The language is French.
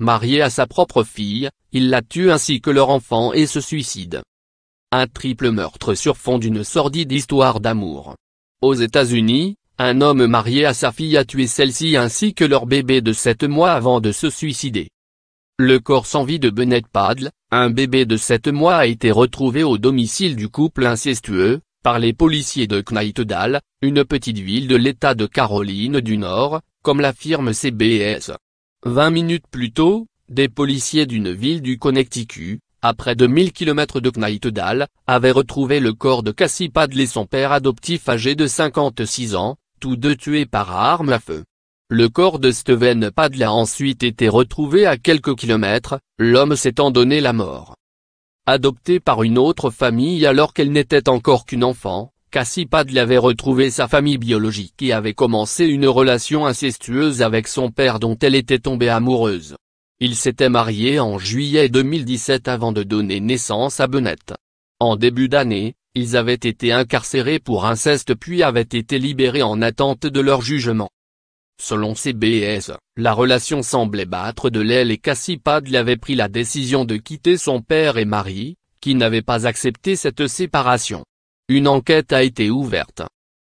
Marié à sa propre fille, il la tue ainsi que leur enfant et se suicide. Un triple meurtre sur fond d'une sordide histoire d'amour. Aux États-Unis, un homme marié à sa fille a tué celle-ci ainsi que leur bébé de 7 mois avant de se suicider. Le corps sans vie de Bennett Padle, un bébé de 7 mois a été retrouvé au domicile du couple incestueux, par les policiers de Knightdale, une petite ville de l'État de Caroline du Nord, comme l'affirme CBS. Vingt minutes plus tôt, des policiers d'une ville du Connecticut, à près de 1000 km de Knightdale, avaient retrouvé le corps de Cassie Padley et son père adoptif âgé de 56 ans, tous deux tués par arme à feu. Le corps de Steven Padley a ensuite été retrouvé à quelques kilomètres, l'homme s'étant donné la mort. Adopté par une autre famille alors qu'elle n'était encore qu'une enfant, Cassipad l'avait retrouvé sa famille biologique et avait commencé une relation incestueuse avec son père dont elle était tombée amoureuse. Ils s'étaient mariés en juillet 2017 avant de donner naissance à Benette. En début d'année, ils avaient été incarcérés pour inceste puis avaient été libérés en attente de leur jugement. Selon CBS, la relation semblait battre de l'aile et Cassipad avait pris la décision de quitter son père et mari, qui n'avaient pas accepté cette séparation. Une enquête a été ouverte.